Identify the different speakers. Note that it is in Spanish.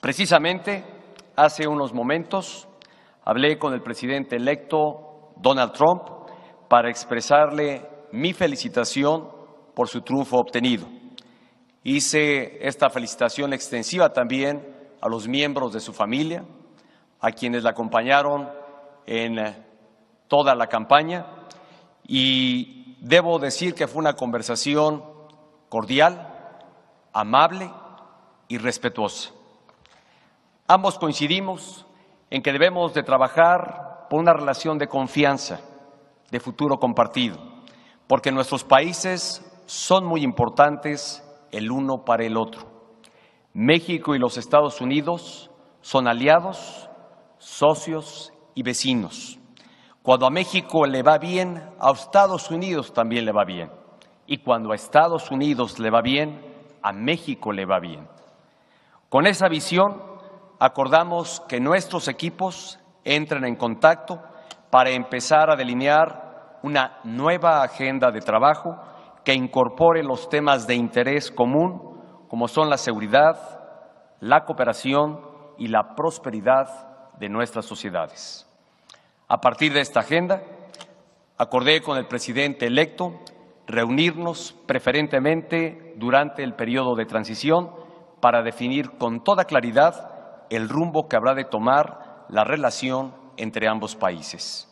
Speaker 1: Precisamente, hace unos momentos hablé con el presidente electo Donald Trump para expresarle mi felicitación por su triunfo obtenido. Hice esta felicitación extensiva también a los miembros de su familia, a quienes la acompañaron en toda la campaña y debo decir que fue una conversación cordial, amable y respetuosa. Ambos coincidimos en que debemos de trabajar por una relación de confianza, de futuro compartido, porque nuestros países son muy importantes el uno para el otro. México y los Estados Unidos son aliados, socios y vecinos. Cuando a México le va bien, a Estados Unidos también le va bien. Y cuando a Estados Unidos le va bien, a México le va bien. Con esa visión acordamos que nuestros equipos entren en contacto para empezar a delinear una nueva agenda de trabajo que incorpore los temas de interés común, como son la seguridad, la cooperación y la prosperidad de nuestras sociedades. A partir de esta agenda, acordé con el presidente electo reunirnos preferentemente durante el periodo de transición para definir con toda claridad el rumbo que habrá de tomar la relación entre ambos países.